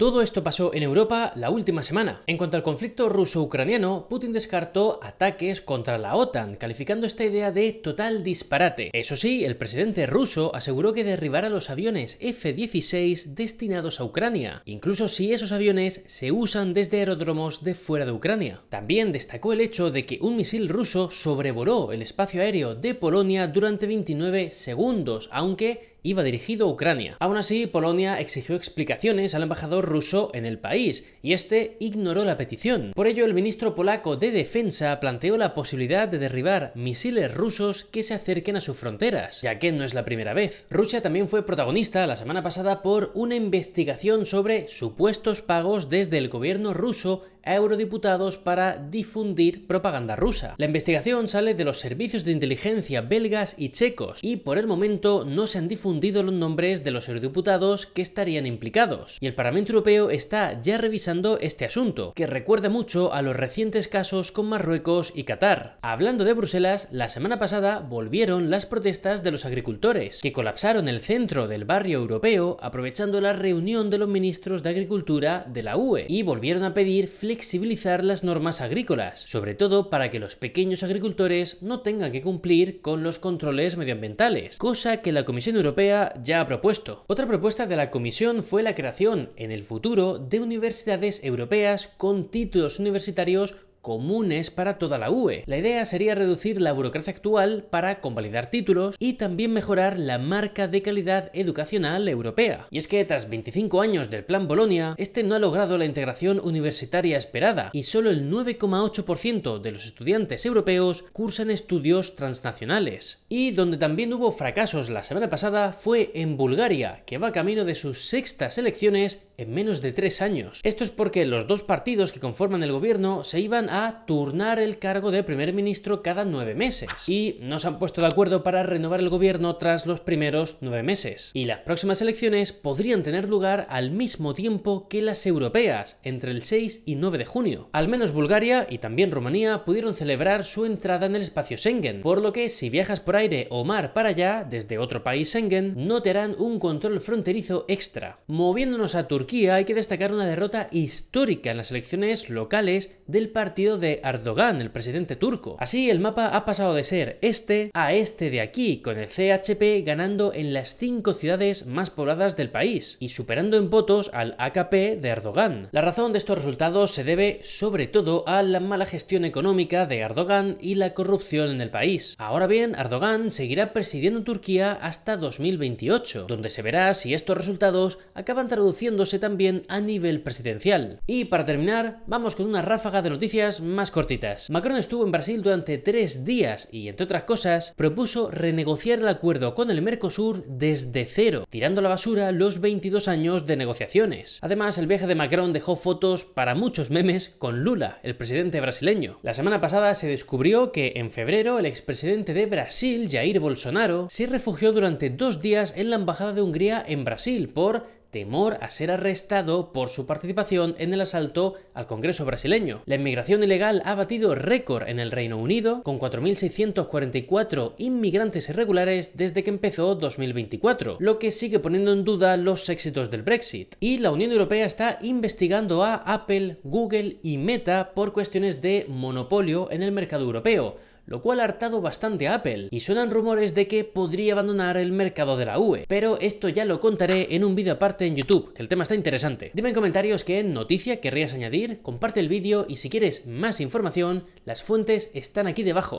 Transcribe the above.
Todo esto pasó en Europa la última semana. En cuanto al conflicto ruso-ucraniano, Putin descartó ataques contra la OTAN, calificando esta idea de total disparate. Eso sí, el presidente ruso aseguró que derribará los aviones F-16 destinados a Ucrania, incluso si esos aviones se usan desde aeródromos de fuera de Ucrania. También destacó el hecho de que un misil ruso sobrevoló el espacio aéreo de Polonia durante 29 segundos, aunque iba dirigido a Ucrania. Aún así, Polonia exigió explicaciones al embajador ruso en el país y este ignoró la petición. Por ello, el ministro polaco de Defensa planteó la posibilidad de derribar misiles rusos que se acerquen a sus fronteras, ya que no es la primera vez. Rusia también fue protagonista la semana pasada por una investigación sobre supuestos pagos desde el gobierno ruso a eurodiputados para difundir propaganda rusa. La investigación sale de los servicios de inteligencia belgas y checos y por el momento no se han difundido los nombres de los eurodiputados que estarían implicados. Y el Parlamento Europeo está ya revisando este asunto, que recuerda mucho a los recientes casos con Marruecos y Qatar. Hablando de Bruselas, la semana pasada volvieron las protestas de los agricultores, que colapsaron el centro del barrio europeo aprovechando la reunión de los ministros de Agricultura de la UE y volvieron a pedir flexibilizar las normas agrícolas, sobre todo para que los pequeños agricultores no tengan que cumplir con los controles medioambientales, cosa que la Comisión Europea ya ha propuesto. Otra propuesta de la Comisión fue la creación, en el futuro, de universidades europeas con títulos universitarios comunes para toda la UE. La idea sería reducir la burocracia actual para convalidar títulos y también mejorar la marca de calidad educacional europea. Y es que tras 25 años del Plan Bolonia, este no ha logrado la integración universitaria esperada y solo el 9,8% de los estudiantes europeos cursan estudios transnacionales. Y donde también hubo fracasos la semana pasada fue en Bulgaria, que va camino de sus sextas elecciones en menos de tres años. Esto es porque los dos partidos que conforman el gobierno se iban a turnar el cargo de primer ministro cada nueve meses y no se han puesto de acuerdo para renovar el gobierno tras los primeros nueve meses. Y las próximas elecciones podrían tener lugar al mismo tiempo que las europeas, entre el 6 y 9 de junio. Al menos Bulgaria y también Rumanía pudieron celebrar su entrada en el espacio Schengen, por lo que si viajas por aire o mar para allá desde otro país Schengen, no te harán un control fronterizo extra. Moviéndonos a Turquía, hay que destacar una derrota histórica en las elecciones locales del partido de Erdogan, el presidente turco. Así, el mapa ha pasado de ser este a este de aquí, con el CHP ganando en las cinco ciudades más pobladas del país y superando en votos al AKP de Erdogan. La razón de estos resultados se debe sobre todo a la mala gestión económica de Erdogan y la corrupción en el país. Ahora bien, Erdogan seguirá presidiendo Turquía hasta 2028, donde se verá si estos resultados acaban traduciéndose también a nivel presidencial. Y para terminar, vamos con una ráfaga de noticias más cortitas. Macron estuvo en Brasil durante tres días y, entre otras cosas, propuso renegociar el acuerdo con el Mercosur desde cero, tirando a la basura los 22 años de negociaciones. Además, el viaje de Macron dejó fotos para muchos memes con Lula, el presidente brasileño. La semana pasada se descubrió que en febrero el expresidente de Brasil, Jair Bolsonaro, se refugió durante dos días en la embajada de Hungría en Brasil por temor a ser arrestado por su participación en el asalto al Congreso brasileño. La inmigración ilegal ha batido récord en el Reino Unido, con 4.644 inmigrantes irregulares desde que empezó 2024, lo que sigue poniendo en duda los éxitos del Brexit. Y la Unión Europea está investigando a Apple, Google y Meta por cuestiones de monopolio en el mercado europeo lo cual ha hartado bastante a Apple, y suenan rumores de que podría abandonar el mercado de la UE, pero esto ya lo contaré en un vídeo aparte en YouTube, que el tema está interesante. Dime en comentarios qué noticia querrías añadir, comparte el vídeo y si quieres más información, las fuentes están aquí debajo.